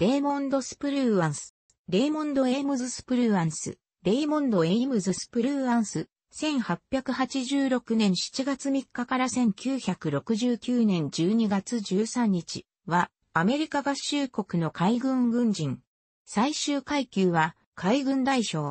レイモンド・スプルーアンス、レイモンド・エイムズ・スプルーアンス、レイモンド・エイムズ・スプルーアンス、1886年7月3日から1969年12月13日は、アメリカ合衆国の海軍軍人。最終階級は、海軍大将。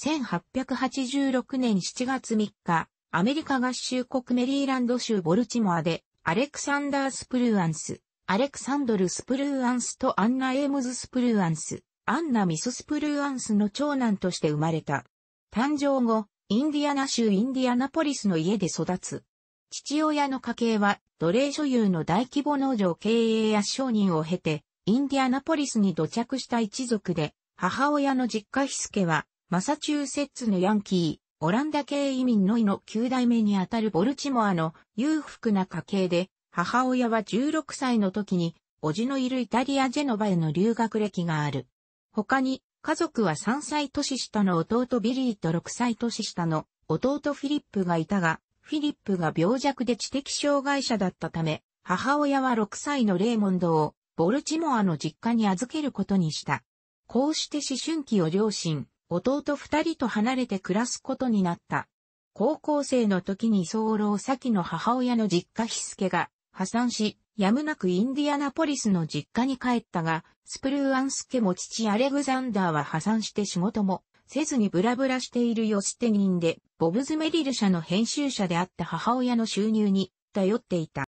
1886年7月3日、アメリカ合衆国メリーランド州ボルチモアで、アレクサンダー・スプルーアンス、アレクサンドル・スプルーアンスとアンナ・エームズ・スプルーアンス、アンナ・ミス・スプルーアンスの長男として生まれた。誕生後、インディアナ州インディアナポリスの家で育つ。父親の家系は、奴隷所有の大規模農場経営や商人を経て、インディアナポリスに土着した一族で、母親の実家ヒスケは、マサチューセッツのヤンキー、オランダ系移民のいの9代目にあたるボルチモアの裕福な家系で、母親は16歳の時に、叔父のいるイタリア・ジェノバへの留学歴がある。他に、家族は3歳年下の弟ビリーと6歳年下の弟フィリップがいたが、フィリップが病弱で知的障害者だったため、母親は6歳のレーモンドをボルチモアの実家に預けることにした。こうして思春期を両親、弟二人と離れて暮らすことになった。高校生の時に早漏先の母親の実家ヒスケが破産し、やむなくインディアナポリスの実家に帰ったが、スプルーアンス家も父アレグザンダーは破産して仕事もせずにブラブラしているヨステニンで、ボブズメリル社の編集者であった母親の収入に頼っていた。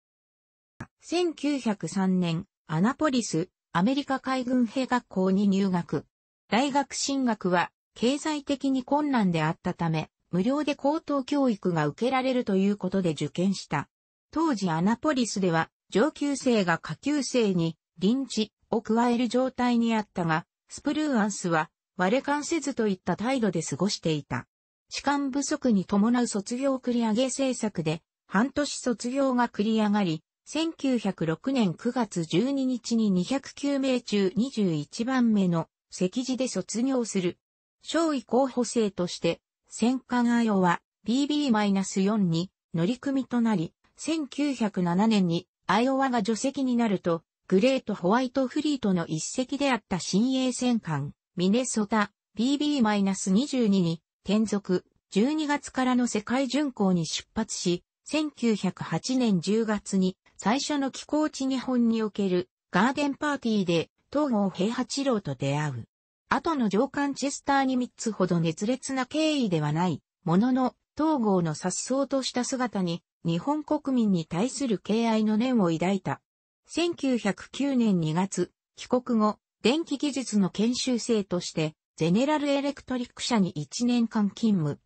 1903年、アナポリス、アメリカ海軍兵学校に入学。大学進学は、経済的に困難であったため、無料で高等教育が受けられるということで受験した。当時アナポリスでは上級生が下級生に臨時を加える状態にあったが、スプルーアンスは割れ関せずといった態度で過ごしていた。士官不足に伴う卒業繰り上げ政策で、半年卒業が繰り上がり、1906年9月12日に209名中21番目の席次で卒業する。少尉候補生として、戦艦アヨは BB-4 に乗り組となり、1907年にアイオワが除籍になると、グレートホワイトフリートの一隻であった新鋭戦艦、ミネソタ BB-22 に転属、12月からの世界巡航に出発し、1908年10月に最初の寄港地日本におけるガーデンパーティーで東郷平八郎と出会う。後の上官チェスターに3つほど熱烈な経緯ではない、ものの東郷の殺走とした姿に日本国民に対する敬愛の念を抱いた。1909年2月、帰国後、電気技術の研修生として、ゼネラルエレクトリック社に1年間勤務。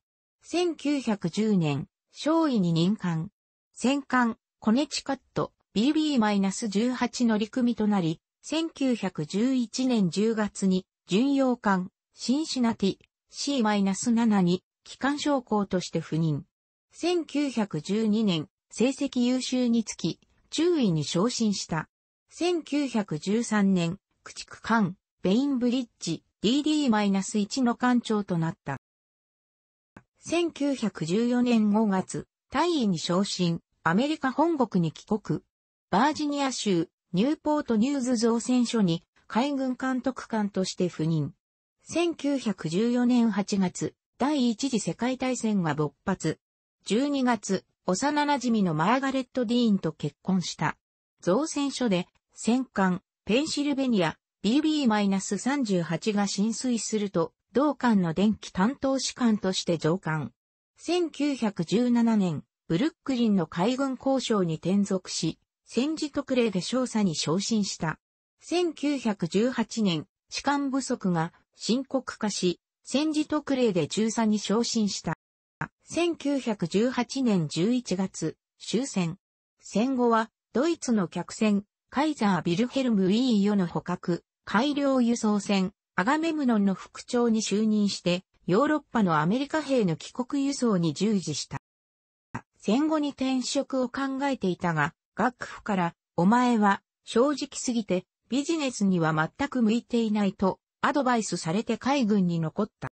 1910年、少尉に任官。戦艦、コネチカット、BB-18 乗組となり、1911年10月に、巡洋艦、シンシナティ、C-7 に、機関将校として赴任。1912年、成績優秀につき、中尉に昇進した。1913年、駆逐艦、ベインブリッジ、DD-1 の艦長となった。1914年5月、大尉に昇進、アメリカ本国に帰国。バージニア州、ニューポートニューズ造船所に海軍監督官として赴任。1914年8月、第一次世界大戦が勃発。12月、幼馴染のマーガレット・ディーンと結婚した。造船所で、戦艦、ペンシルベニア、BB-38 が浸水すると、同艦の電気担当士官として上艦。1917年、ブルックリンの海軍交渉に転属し、戦時特例で少佐に昇進した。1918年、士官不足が深刻化し、戦時特例で中佐に昇進した。1918年11月、終戦。戦後は、ドイツの客船、カイザー・ビルヘルム・ウィーヨの捕獲、改良輸送船、アガメムノンの副長に就任して、ヨーロッパのアメリカ兵の帰国輸送に従事した。戦後に転職を考えていたが、学府から、お前は正直すぎてビジネスには全く向いていないとアドバイスされて海軍に残った。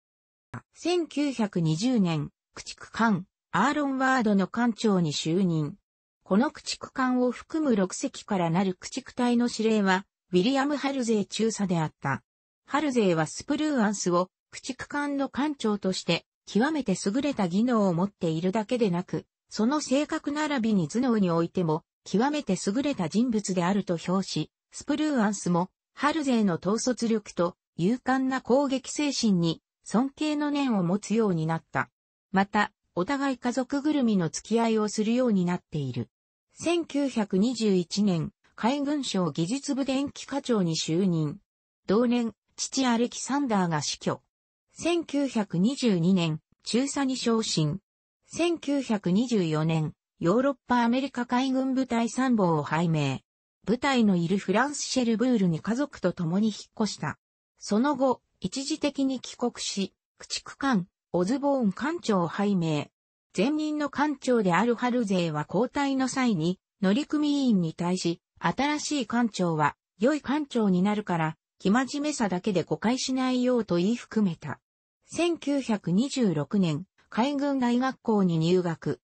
1920年駆逐艦、アーロンワードの艦長に就任。この駆逐艦を含む6隻からなる駆逐隊の司令は、ウィリアム・ハルゼー中佐であった。ハルゼーはスプルーアンスを駆逐艦の艦長として、極めて優れた技能を持っているだけでなく、その性格並びに頭脳においても、極めて優れた人物であると評し、スプルーアンスも、ハルゼーの統率力と勇敢な攻撃精神に尊敬の念を持つようになった。また、お互い家族ぐるみの付き合いをするようになっている。1921年、海軍省技術部電気課長に就任。同年、父アレキサンダーが死去。1922年、中佐に昇進。1924年、ヨーロッパアメリカ海軍部隊参謀を拝命。部隊のいるフランスシェルブールに家族と共に引っ越した。その後、一時的に帰国し、駆逐艦、オズボーン艦長拝命。前任の艦長であるハルゼーは交代の際に、乗組員に対し、新しい艦長は、良い艦長になるから、生真面目さだけで誤解しないようと言い含めた。1926年、海軍大学校に入学。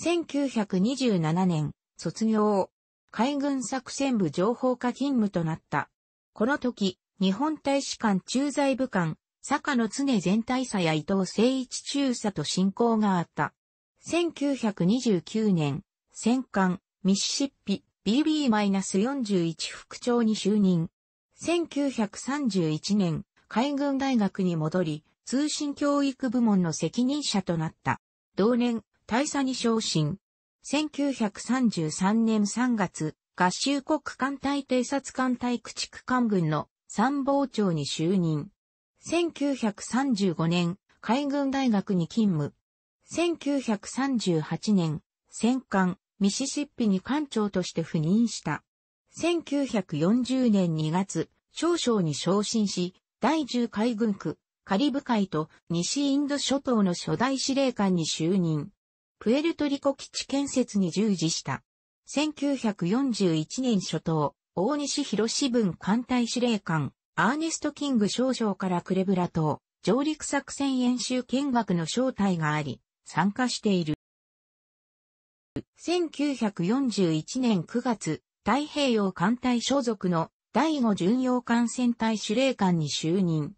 1927年、卒業。海軍作戦部情報課勤務となった。この時、日本大使館駐在部官、坂野常全大佐や伊藤誠一中佐と親交があった。1929年、戦艦、ミシシッピ、BB-41 副長に就任。1931年、海軍大学に戻り、通信教育部門の責任者となった。同年、大佐に昇進。1933年3月、合衆国艦隊偵察艦隊駆逐艦軍の参謀長に就任。1935年、海軍大学に勤務。1938年、戦艦、ミシシッピに艦長として赴任した。1940年2月、少将に昇進し、第10海軍区、カリブ海と西インド諸島の初代司令官に就任。プエルトリコ基地建設に従事した。1941年初頭、大西広志文艦隊司令官、アーネスト・キング少将からクレブラ島、上陸作戦演習見学の招待があり、参加している。1941年9月、太平洋艦隊所属の第5巡洋艦戦隊司令官に就任。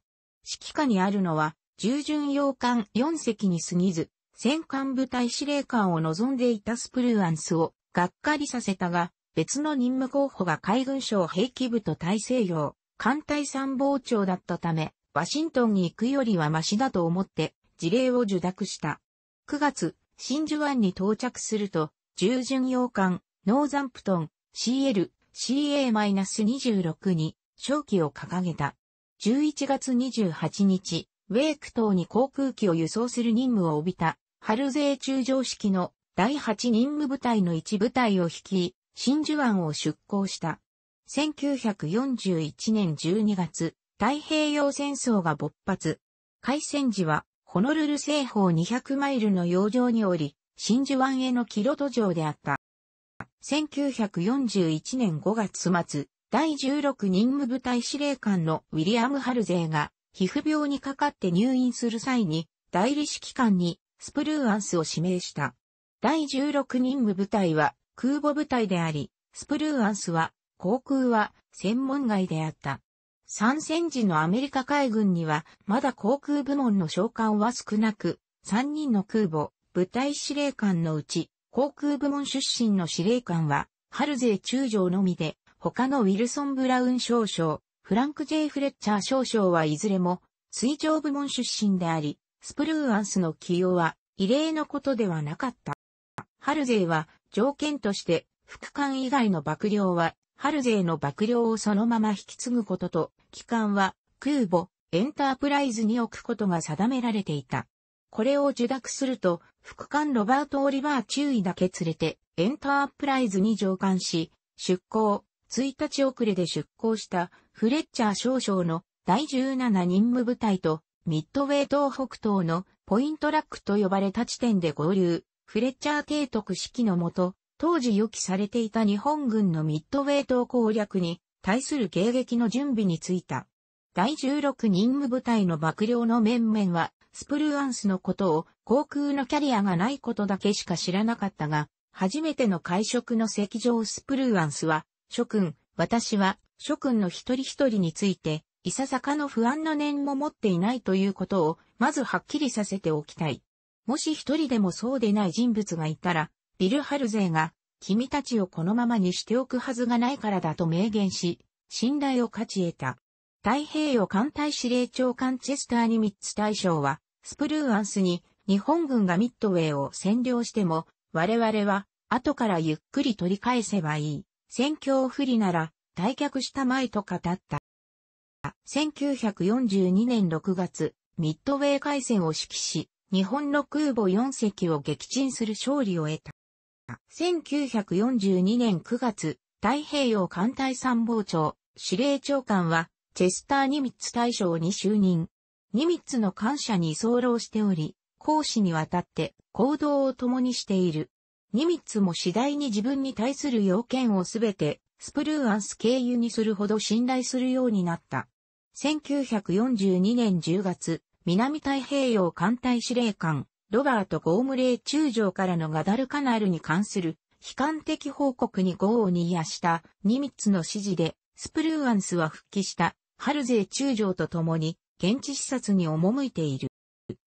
指揮下にあるのは、従巡洋艦4隻に過ぎず、戦艦部隊司令官を望んでいたスプルーアンスをがっかりさせたが、別の任務候補が海軍省兵器部と大西洋艦隊参謀長だったため、ワシントンに行くよりはマシだと思って、事例を受諾した。9月、真珠湾に到着すると、従巡洋艦、ノーザンプトン、CL、CA-26 に、勝機を掲げた。11月28日、ウェーク島に航空機を輸送する任務を帯びた、春税中将式の第8任務部隊の一部隊を率い、真珠湾を出港した。1941年12月、太平洋戦争が勃発。開戦時は、ホノルル西方200マイルの洋上におり、真珠湾へのキロト城であった。1941年5月末、第16任務部隊司令官のウィリアム・ハルゼーが、皮膚病にかかって入院する際に、代理指揮官にスプルーアンスを指名した。第16任務部隊は空母部隊であり、スプルーアンスは航空は専門外であった。参戦時のアメリカ海軍には、まだ航空部門の召喚は少なく、3人の空母、部隊司令官のうち、航空部門出身の司令官は、ハルゼー中将のみで、他のウィルソン・ブラウン少将、フランク・ジェイ・フレッチャー少将はいずれも、水上部門出身であり、スプルーアンスの起用は、異例のことではなかった。ハルゼは、条件として、副官以外の爆僚は、ハルゼーの幕僚をそのまま引き継ぐことと、機関は空母、エンタープライズに置くことが定められていた。これを受諾すると、副官ロバート・オリバー注意だけ連れて、エンタープライズに乗艦し、出港、1日遅れで出港したフレッチャー少将の第17任務部隊と、ミッドウェー東北東のポイントラックと呼ばれた地点で合流、フレッチャー提督指揮のもと、当時予期されていた日本軍のミッドウェイ島攻略に対する迎撃の準備についた。第16任務部隊の幕僚の面々は、スプルーアンスのことを航空のキャリアがないことだけしか知らなかったが、初めての会食の席上スプルーアンスは、諸君、私は諸君の一人一人について、いささかの不安の念も持っていないということを、まずはっきりさせておきたい。もし一人でもそうでない人物がいたら、ビル・ハルゼーが、君たちをこのままにしておくはずがないからだと明言し、信頼を勝ち得た。太平洋艦隊司令長官チェスターニミッツ大将は、スプルーアンスに日本軍がミッドウェイを占領しても、我々は後からゆっくり取り返せばいい。戦況不利なら退却したまいと語った。1942年6月、ミッドウェイ海戦を指揮し、日本の空母4隻を撃沈する勝利を得た。1942年9月、太平洋艦隊参謀長、司令長官は、チェスター・ニミッツ大将に就任。ニミッツの感謝に候しており、講師にわたって行動を共にしている。ニミッツも次第に自分に対する要件をすべてスプルーアンス経由にするほど信頼するようになった。1942年10月、南太平洋艦隊司令官、ロバート・ゴームレー中将からのガダルカナルに関する悲観的報告に豪を煮やしたニミッツの指示で、スプルーアンスは復帰したハルゼー中将と共に現地視察に赴いている。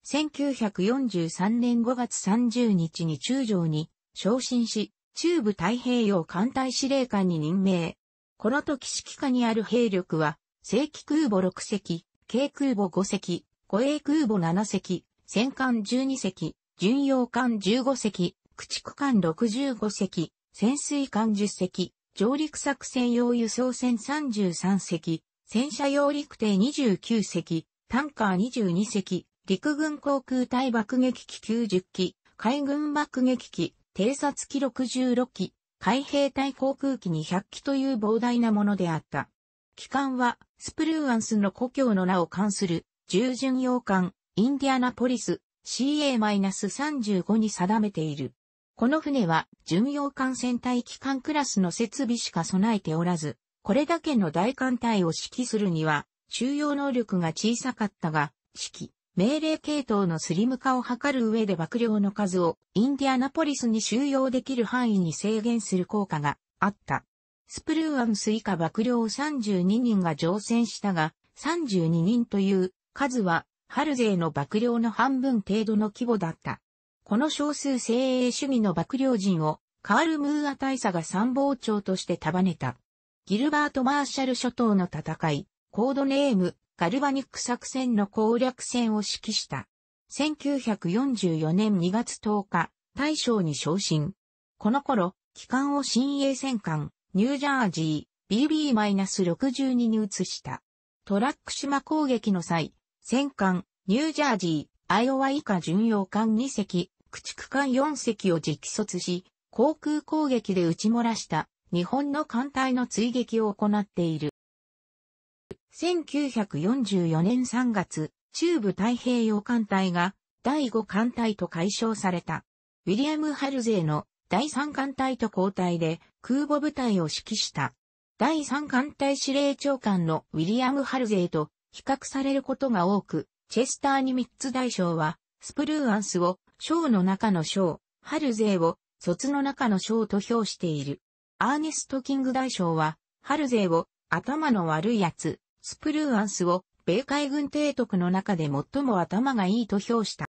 1943年5月30日に中将に昇進し、中部太平洋艦隊司令官に任命。この時指揮下にある兵力は、正規空母6隻、軽空母5隻、護衛空母7隻、戦艦12隻、巡洋艦15隻、駆逐艦65隻、潜水艦10隻、上陸作戦用輸送船33隻、戦車用陸艇29隻、タンカー22隻、陸軍航空隊爆撃機90機、海軍爆撃機、偵察機66機、海兵隊航空機200機という膨大なものであった。機関は、スプルーアンスの故郷の名を冠する、従巡洋艦、インディアナポリス CA-35 に定めている。この船は巡洋艦船隊機関クラスの設備しか備えておらず、これだけの大艦隊を指揮するには、収容能力が小さかったが、指揮、命令系統のスリム化を図る上で幕僚の数をインディアナポリスに収容できる範囲に制限する効果があった。スプルーアムス以下幕僚32人が乗船したが、32人という数はハル勢の幕僚の半分程度の規模だった。この少数精鋭主義の幕僚人をカール・ムーア大佐が参謀長として束ねた。ギルバート・マーシャル諸島の戦い、コードネーム、ガルバニック作戦の攻略戦を指揮した。1944年2月10日、大将に昇進。この頃、機関を新鋭戦艦、ニュージャージー、BB-62 に移した。トラック島攻撃の際、戦艦、ニュージャージー、アイオワ以下巡洋艦2隻、駆逐艦4隻を直卒し、航空攻撃で撃ち漏らした日本の艦隊の追撃を行っている。1944年3月、中部太平洋艦隊が第5艦隊と解消された。ウィリアム・ハルゼーの第3艦隊と交代で空母部隊を指揮した。第3艦隊司令長官のウィリアム・ハルゼーと比較されることが多く、チェスターニミッツ大将は、スプルーアンスを、章の中の章、ハルゼーを、卒の中の章と評している。アーネスト・キング大将は、ハルゼーを、頭の悪いやつ、スプルーアンスを、米海軍提督の中で最も頭がいいと評した。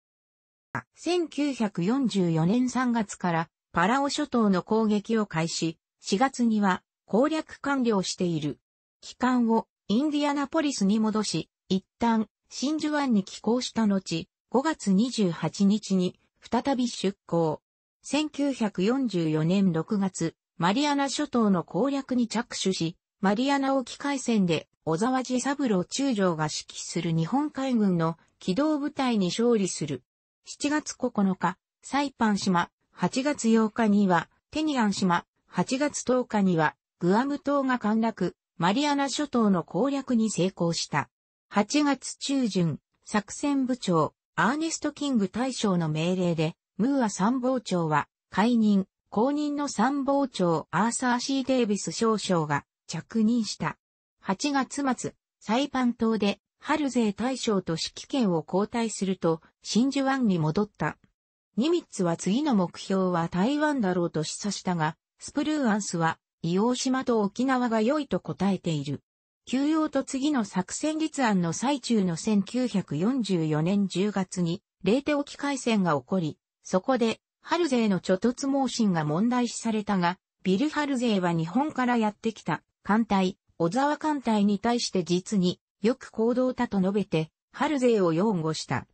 1944年3月から、パラオ諸島の攻撃を開始、4月には、攻略完了している。帰還をインディアナポリスに戻し、一旦、真珠湾に寄港した後、5月28日に再び出港。1944年6月、マリアナ諸島の攻略に着手し、マリアナ沖海戦で小沢治三郎中将が指揮する日本海軍の機動部隊に勝利する。7月9日、サイパン島、8月8日にはテニアン島、8月10日にはグアム島が陥落、マリアナ諸島の攻略に成功した。8月中旬、作戦部長、アーネスト・キング大将の命令で、ムーア参謀長は、解任、後任の参謀長アーサー・シー・デイビス少将が着任した。8月末、サイパン島で、ハルゼー大将と指揮権を交代すると、真珠湾に戻った。ニミッツは次の目標は台湾だろうと示唆したが、スプルーアンスは伊黄島と沖縄が良いと答えている。休養と次の作戦立案の最中の1944年10月に、冷手沖海戦が起こり、そこで、春勢の貯突盲信が問題視されたが、ビル春勢は日本からやってきた、艦隊、小沢艦隊に対して実によく行動だと述べて、春勢を擁護した。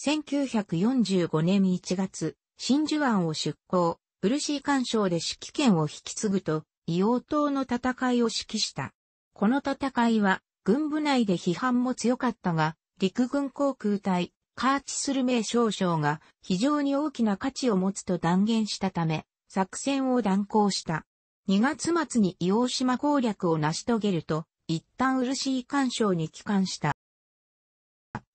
1945年1月、真珠湾を出港、ブルシー干渉で指揮権を引き継ぐと、硫黄島の戦いを指揮した。この戦いは、軍部内で批判も強かったが、陸軍航空隊、カーチスルメイ少将が非常に大きな価値を持つと断言したため、作戦を断行した。2月末に硫黄島攻略を成し遂げると、一旦漆井干渉に帰還した。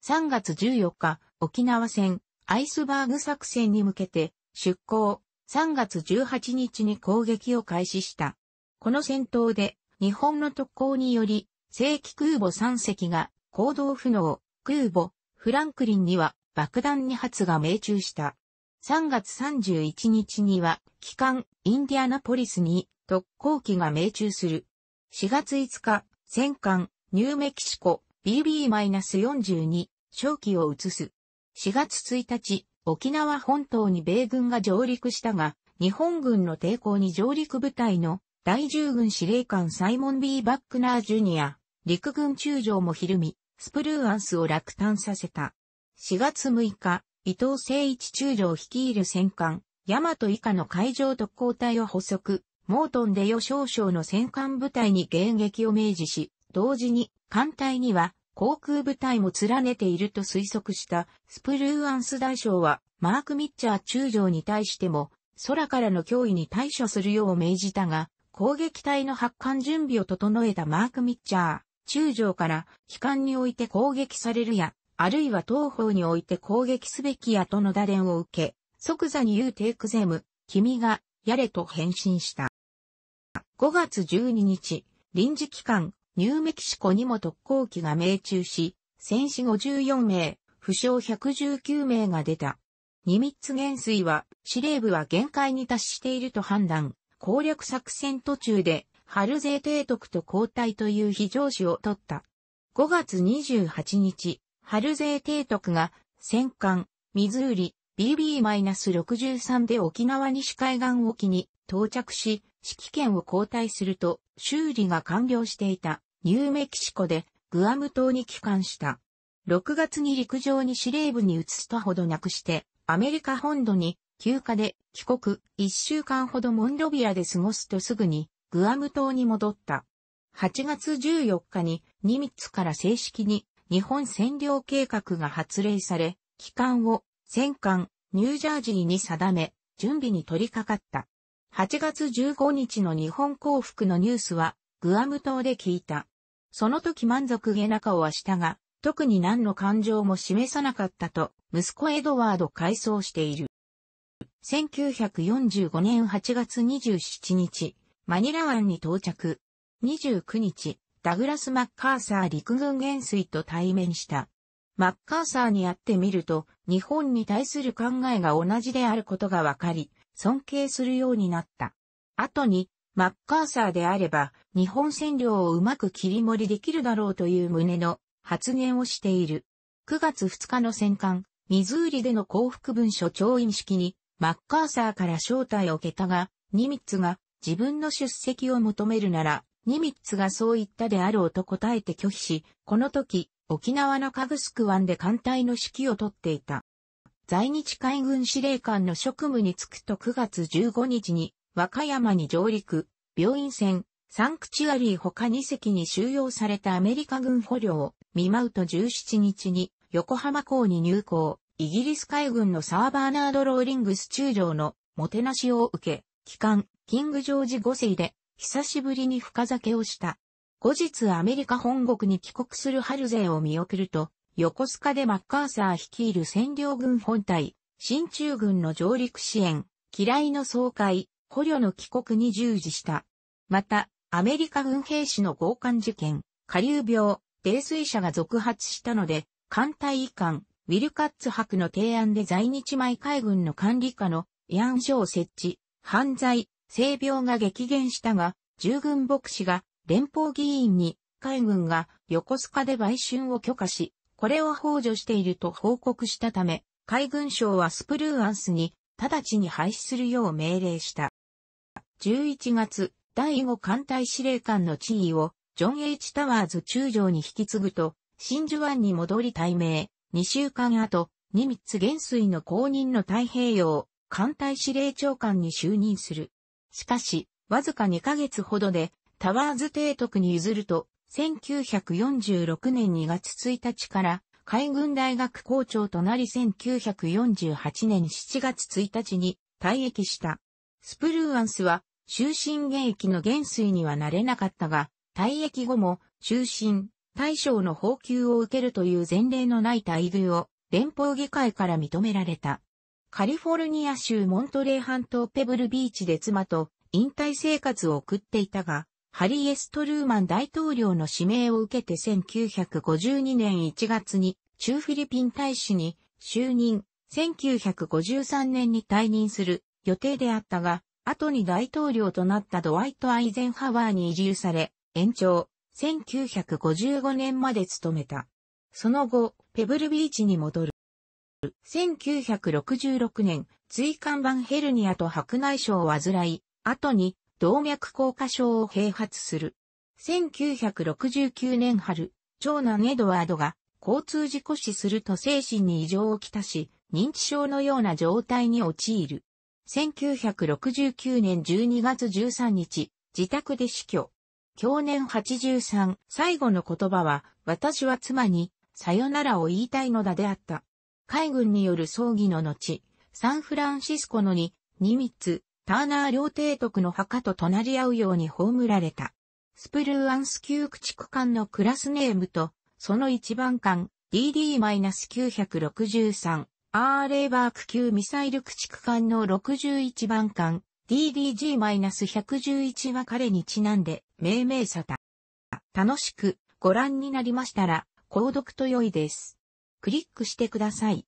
3月14日、沖縄戦、アイスバーグ作戦に向けて、出港、3月18日に攻撃を開始した。この戦闘で、日本の特攻により、正規空母3隻が行動不能、空母、フランクリンには爆弾2発が命中した。3月31日には、機関、インディアナポリスに特攻機が命中する。4月5日、戦艦、ニューメキシコ、BB-42、正機を移す。4月1日、沖縄本島に米軍が上陸したが、日本軍の抵抗に上陸部隊の第従軍司令官サイモン・ B・ バックナー・ジュニア、陸軍中将もひるみ、スプルーアンスを落胆させた。4月6日、伊藤誠一中将率いる戦艦、ヤマト以下の海上特攻隊を捕捉、モートンデヨ少将の戦艦部隊に迎撃を明示し、同時に艦隊には航空部隊も連ねていると推測したスプルーアンス大将はマーク・ミッチャー中将に対しても空からの脅威に対処するよう命じたが、攻撃隊の発艦準備を整えたマーク・ミッチャー、中将から、機関において攻撃されるや、あるいは東方において攻撃すべきやとの打電を受け、即座に言うテイクゼム、君が、やれと返信した。5月12日、臨時機関、ニューメキシコにも特攻機が命中し、戦死54名、負傷119名が出た。ニミッツ元帥は、司令部は限界に達していると判断、攻略作戦途中で、春ー提督と交代という非常手を取った。5月28日、春ー提督が、戦艦、ミズーリ、BB-63 で沖縄西海岸沖に到着し、指揮権を交代すると、修理が完了していたニューメキシコでグアム島に帰還した。6月に陸上に司令部に移すとほどなくして、アメリカ本土に休暇で帰国、一週間ほどモンロビアで過ごすとすぐにグアム島に戻った。8月14日にニミッツから正式に日本占領計画が発令され、期間を戦艦ニュージャージーに定め、準備に取り掛かった。8月15日の日本降伏のニュースはグアム島で聞いた。その時満足げな顔はしたが、特に何の感情も示さなかったと、息子エドワード回想している。1945年8月27日、マニラ湾に到着。29日、ダグラス・マッカーサー陸軍元帥と対面した。マッカーサーに会ってみると、日本に対する考えが同じであることがわかり、尊敬するようになった。後に、マッカーサーであれば、日本占領をうまく切り盛りできるだろうという旨の発言をしている。9月2日の戦艦、ミズーリでの降伏文書調印式に、マッカーサーから招待を受けたが、ニミッツが自分の出席を求めるなら、ニミッツがそう言ったであろうと答えて拒否し、この時、沖縄のカグスク湾で艦隊の指揮を取っていた。在日海軍司令官の職務に就くと9月15日に、和歌山に上陸、病院船、サンクチュアリー他2隻に収容されたアメリカ軍捕虜を、見舞うと17日に、横浜港に入港。イギリス海軍のサーバーナード・ローリングス中将のもてなしを受け、帰還、キング・ジョージ5世で、久しぶりに深酒をした。後日アメリカ本国に帰国するハルゼーを見送ると、横須賀でマッカーサー率いる占領軍本隊、新中軍の上陸支援、嫌いの総会、捕虜の帰国に従事した。また、アメリカ軍兵士の強姦事件、下流病、泥酔者が続発したので、艦隊遺憾、ウィルカッツ博の提案で在日米海軍の管理下の慰安所を設置、犯罪、性病が激減したが、従軍牧師が連邦議員に海軍が横須賀で売春を許可し、これを補助していると報告したため、海軍省はスプルーアンスに直ちに廃止するよう命令した。11月、第5艦隊司令官の地位をジョン・ H・ タワーズ中将に引き継ぐと、真珠湾に戻り対名、2週間後、ニミッツ元帥の公認の太平洋艦隊司令長官に就任する。しかし、わずか2ヶ月ほどで、タワーズ提督に譲ると、1946年2月1日から海軍大学校長となり1948年7月1日に退役した。スプルーアンスは終身現役の元帥にはなれなかったが、退役後も終身大将の報給を受けるという前例のない待遇を連邦議会から認められた。カリフォルニア州モントレー半島ペブルビーチで妻と引退生活を送っていたが、ハリー・エストルーマン大統領の指名を受けて1952年1月に中フィリピン大使に就任、1953年に退任する予定であったが、後に大統領となったドワイト・アイゼンハワーに移住され、延長、1955年まで勤めた。その後、ペブルビーチに戻る。1966年、椎間板ヘルニアと白内障を患い、後に動脈硬化症を併発する。1969年春、長男エドワードが交通事故死すると精神に異常をきたし、認知症のような状態に陥る。1969年12月13日、自宅で死去。去年83、最後の言葉は、私は妻に、さよならを言いたいのだであった。海軍による葬儀の後、サンフランシスコのに、ニミッツ、ターナー両帝徳の墓と隣り合うように葬られた。スプルーアンス級駆逐艦のクラスネームと、その一番艦、DD-963、アーレーバーク級ミサイル駆逐艦の61番艦、DDG-111 は彼にちなんで、命名者た。楽しくご覧になりましたら、購読と良いです。クリックしてください。